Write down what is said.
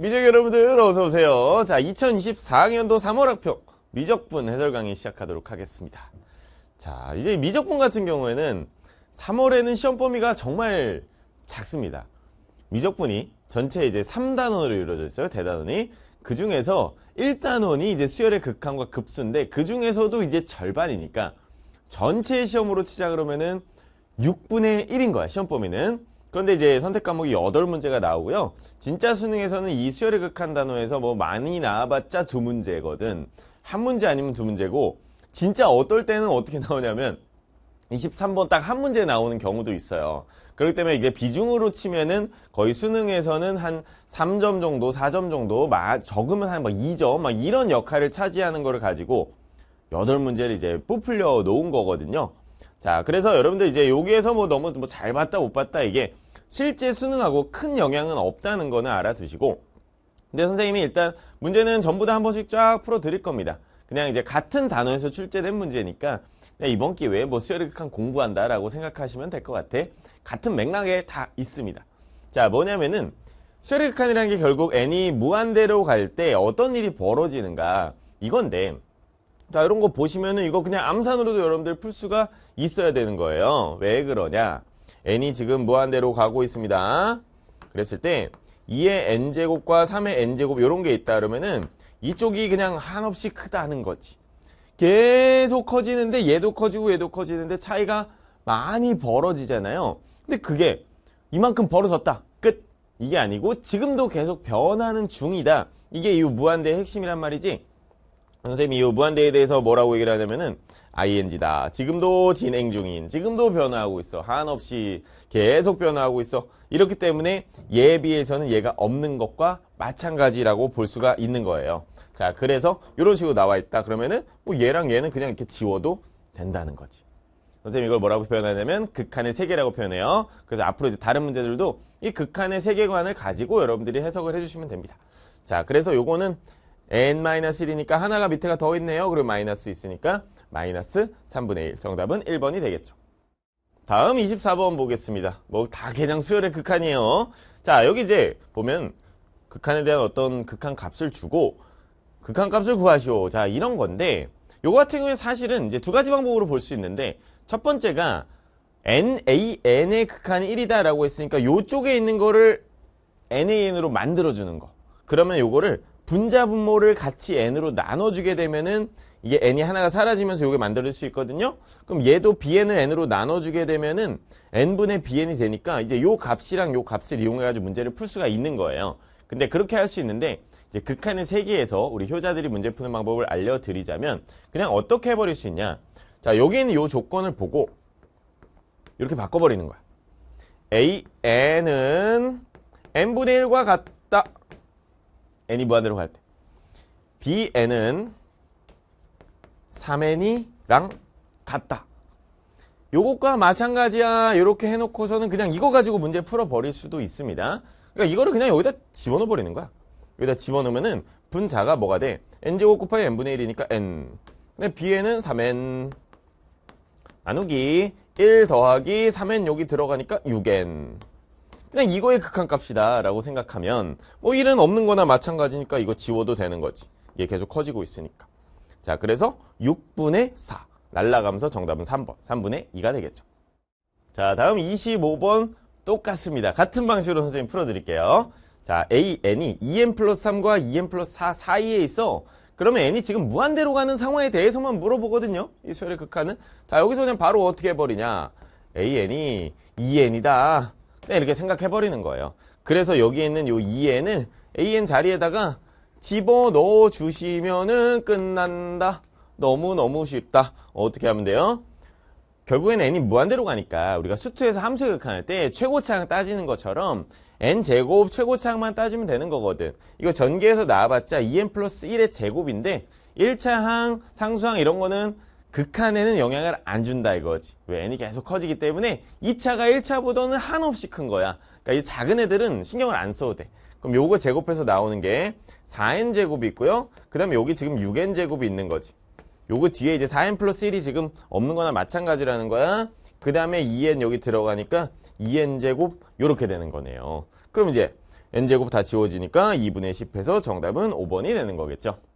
미적 여러분들 어서오세요. 자, 2024학년도 3월 학평 미적분 해설 강의 시작하도록 하겠습니다. 자, 이제 미적분 같은 경우에는 3월에는 시험 범위가 정말 작습니다. 미적분이 전체 이제 3단원으로 이루어져 있어요. 대단원이. 그 중에서 1단원이 이제 수열의 극한과 급수인데 그 중에서도 이제 절반이니까 전체 시험으로 치자 그러면은 6분의 1인 거야. 시험 범위는. 그런데 이제 선택 과목이 8문제가 나오고요. 진짜 수능에서는 이 수열을 극한 단어에서 뭐 많이 나와봤자 두 문제거든. 한 문제 아니면 두 문제고 진짜 어떨 때는 어떻게 나오냐면 23번 딱 한 문제 나오는 경우도 있어요. 그렇기 때문에 이게 비중으로 치면은 거의 수능에서는 한 3점 정도, 4점 정도, 적으면 한 2점, 막 이런 역할을 차지하는 거를 가지고 8문제를 이제 뽑으려 놓은 거거든요. 자, 그래서 여러분들 이제 여기에서 뭐 너무 뭐잘 봤다 못 봤다 이게 실제 수능하고 큰 영향은 없다는 거는 알아두시고 근데 선생님이 일단 문제는 전부 다 한 번씩 쫙 풀어 드릴 겁니다. 그냥 이제 같은 단어에서 출제된 문제니까 이번 기회에 뭐수요 극한 공부한다 라고 생각하시면 될 것 같아. 같은 맥락에 다 있습니다. 자, 뭐냐면은 수요 극한이라는 게 결국 n이 무한대로 갈 때 어떤 일이 벌어지는가 이건데 자 이런 거 보시면은 이거 그냥 암산으로도 여러분들 풀 수가 있어야 되는 거예요. 왜 그러냐? n이 지금 무한대로 가고 있습니다. 그랬을 때 2의 n제곱과 3의 n제곱 이런 게 있다 그러면은 이쪽이 그냥 한없이 크다는 거지. 계속 커지는데 얘도 커지고 얘도 커지는데 차이가 많이 벌어지잖아요. 근데 그게 이만큼 벌어졌다. 끝. 이게 아니고 지금도 계속 변하는 중이다. 이게 이 무한대의 핵심이란 말이지. 선생님이 이 무한대에 대해서 뭐라고 얘기를 하냐면은 ing다. 지금도 진행 중인. 지금도 변화하고 있어. 한없이 계속 변화하고 있어. 이렇기 때문에 얘에 비해서는 얘가 없는 것과 마찬가지라고 볼 수가 있는 거예요. 자, 그래서 이런 식으로 나와 있다. 그러면은 뭐 얘랑 얘는 그냥 이렇게 지워도 된다는 거지. 선생님 이걸 뭐라고 표현하냐면 극한의 세계라고 표현해요. 그래서 앞으로 이제 다른 문제들도 이 극한의 세계관을 가지고 여러분들이 해석을 해주시면 됩니다. 자, 그래서 요거는 n-1이니까 하나가 밑에가 더 있네요. 그리고 마이너스 있으니까 마이너스 3분의 1. 정답은 1번이 되겠죠. 다음 24번 보겠습니다. 뭐 다 개냥 수열의 극한이에요. 자 여기 이제 보면 극한에 대한 어떤 극한 값을 주고 극한 값을 구하시오. 자 이런 건데 요거 같은 경우에 사실은 이제 두 가지 방법으로 볼 수 있는데 첫 번째가 nan의 극한이 1이다라고 했으니까 요쪽에 있는 거를 nan으로 만들어주는 거. 그러면 요거를 분자 분모를 같이 n으로 나눠주게 되면은 이게 n이 하나가 사라지면서 요게 만들어질 수 있거든요. 그럼 얘도 bn을 n으로 나눠주게 되면은 n분의 bn이 되니까 이제 요 값이랑 요 값을 이용해가지고 문제를 풀 수가 있는 거예요. 근데 그렇게 할 수 있는데 이제 극한의 세계에서 우리 효자들이 문제 푸는 방법을 알려드리자면 그냥 어떻게 해버릴 수 있냐. 자 여기 있는 요 조건을 보고 이렇게 바꿔버리는 거야. a n은 n분의 1과 같다. n이 무한대로 갈 때. bn은 3n이랑 같다. 요것과 마찬가지야 이렇게 해놓고서는 그냥 이거 가지고 문제 풀어버릴 수도 있습니다. 그러니까 이거를 그냥 여기다 집어넣어버리는 거야. 여기다 집어넣으면은 분자가 뭐가 돼? n제곱 곱하기 n분의 1이니까 n. 근데 bn은 3n. 나누기 1 더하기 3n 여기 들어가니까 6n. 그냥 이거의 극한값이다라고 생각하면 뭐 일은 없는 거나 마찬가지니까 이거 지워도 되는 거지. 이게 계속 커지고 있으니까. 자, 그래서 6분의 4. 날라가면서 정답은 3번. 3분의 2가 되겠죠. 자, 다음 25번 똑같습니다. 같은 방식으로 선생님 풀어드릴게요. 자, a, n이 2n 플러스 3과 2n 플러스 4 사이에 있어. 그러면 n이 지금 무한대로 가는 상황에 대해서만 물어보거든요. 이 수열의 극한은. 자, 여기서 그냥 바로 어떻게 해버리냐. a, n이 2n이다. 그 이렇게 생각해버리는 거예요. 그래서 여기에 있는 이 EN을 AN 자리에다가 집어넣어 주시면은 끝난다. 너무너무 쉽다. 어떻게 하면 돼요? 결국엔 n이 무한대로 가니까 우리가 수트에서 함수 극한할때 최고차항 따지는 것처럼 n제곱 최고차항만 따지면 되는 거거든. 이거 전개해서 나와봤자 2n e 플러스 1의 제곱인데 1차항, 상수항 이런 거는 극한에는 영향을 안 준다 이거지 왜 n이 계속 커지기 때문에 2차가 1차보다는 한없이 큰 거야 그러니까 이 작은 애들은 신경을 안 써도 돼 그럼 요거 제곱해서 나오는 게 4n 제곱이 있고요 그 다음에 여기 지금 6n 제곱이 있는 거지 요거 뒤에 이제 4n 플러스 1이 지금 없는 거나 마찬가지라는 거야 그 다음에 2n 여기 들어가니까 2n 제곱 요렇게 되는 거네요 그럼 이제 n제곱 다 지워지니까 2분의 10해서 정답은 5번이 되는 거겠죠